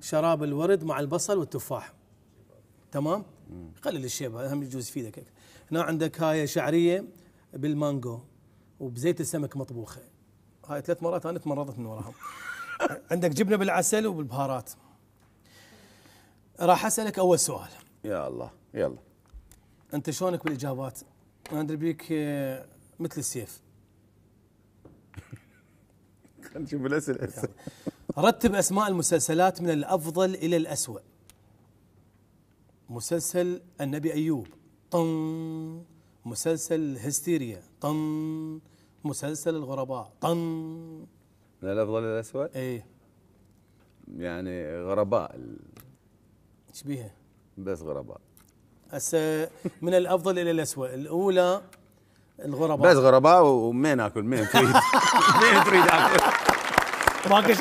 شراب الورد مع البصل والتفاح تمام قلل الشيبه هم يجوز يفيدك هنا عندك هاي شعريه بالمانجو وبزيت السمك مطبوخه هاي ثلاث مرات انا تمرضت من وراهم عندك جبنه بالعسل وبالبهارات راح اسالك اول سؤال يا الله يلا انت شلونك بالاجابات؟ انا ادري بيك آه، مثل السيف خلينا نشوف الاسئله رتب أسماء المسلسلات من الأفضل إلى الاسوء مسلسل النبي أيوب طن مسلسل هستيريا طن مسلسل الغرباء طن من الأفضل إلى الاسوء إيه يعني غرباء ايش بيها بس غرباء هسه من الافضل الى الاسوء الاولى الغرباء بس غرباء ومين اكل مين تريد مين تريد اكل ما كاش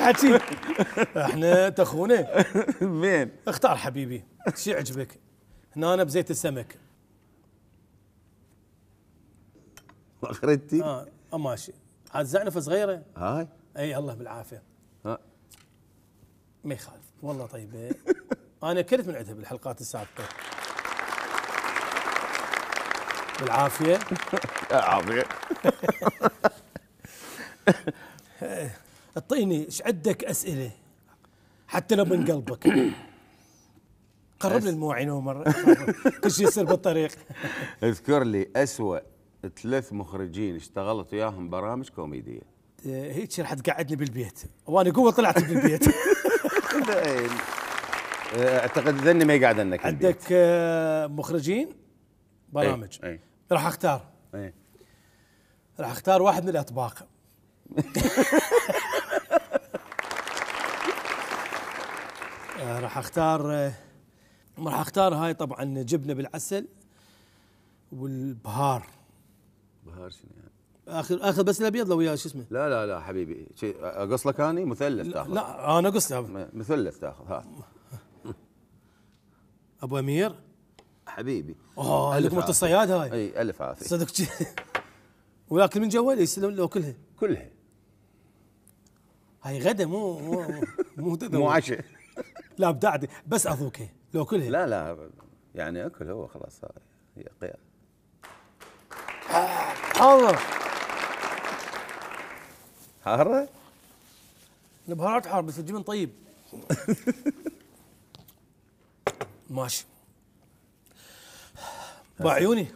احنا تخونا مين اختار حبيبي شي عجبك هنا انا بزيت السمك اخرتي آه،, اه ماشي عاد زعنفه صغيره هاي اي الله بالعافيه ها ما يخالف والله طيبه انا كلت من عندها بالحلقات السابقه بالعافيه عافيه اعطيني ايش عندك اسئله حتى لو من قلبك قرب لي الموعد مرة كل شيء يصير بالطريق اذكر لي اسوء ثلاث مخرجين اشتغلت وياهم برامج كوميديه إيه، هيك راح تقعدني بالبيت وانا قوه طلعت بالبيت إيه، اعتقد ذني ما يقعد انك عندك آه، مخرجين برامج أي. أي. راح اختار أي. راح اختار واحد من الاطباق آه، راح اختار آه، راح اختار هاي طبعا جبنه بالعسل والبهار بهار شنو يعني؟ اخر اخر بس الابيض لو وياه شو اسمه لا لا لا حبيبي اقص لك اني مثلث تاخذ لا انا اقص مثلث تاخذ هات ابو امير حبيبي اه مرت الصياد هاي اي الف عافيه صدق وياكل من جوال يستلم لو كلها كلها هاي غدا مو مو مو, مو عشاء لا ابداع بس اذوقه لو كله لا لا يعني اكل هو خلاص هي قياس حارة حارة؟ البهارات حار بس الجبن طيب ماشي بعيوني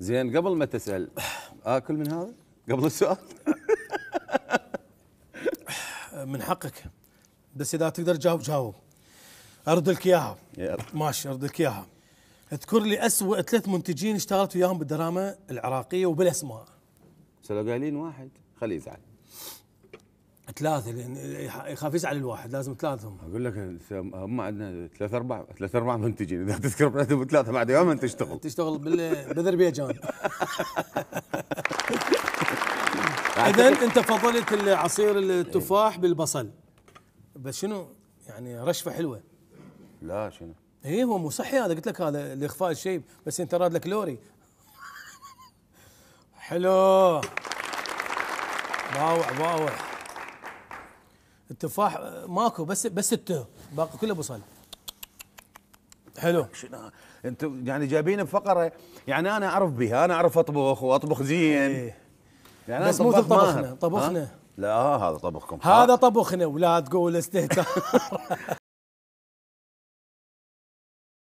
زين قبل ما تسأل آكل من هذا؟ قبل السؤال؟ من حقك بس إذا تقدر تجاوب جاوب ارد لك اياها ماشي ارد لك اياها اذكر لي اسوء ثلاث منتجين اشتغلت وياهم بالدراما العراقيه وبالاسماء قايلين واحد خليه يزعل ثلاثة لأن يخاف يزعل الواحد لازم ثلاثة أقول لك هم عندنا ثلاث أربع ثلاث أربع منتجين إذا تذكر ثلاثة بعد يوم أنت تشتغل تشتغل باذربيجان إذا أنت فضلت عصير التفاح بالبصل بس شنو يعني رشفة حلوة لا شنو ايه هو مو صحي هذا قلت لك هذا لاخفاء الشيب بس انت راد لك لوري حلو باوع باوع التفاح ماكو بس بس الته باقي كله بصل حلو شنو انتم يعني جايبين بفقره يعني انا اعرف بها انا اعرف اطبخ واطبخ زين ايه يعني بس مو طبخنا طبخنا لا هذا طبخكم هذا طبخنا ولا تقول استهتار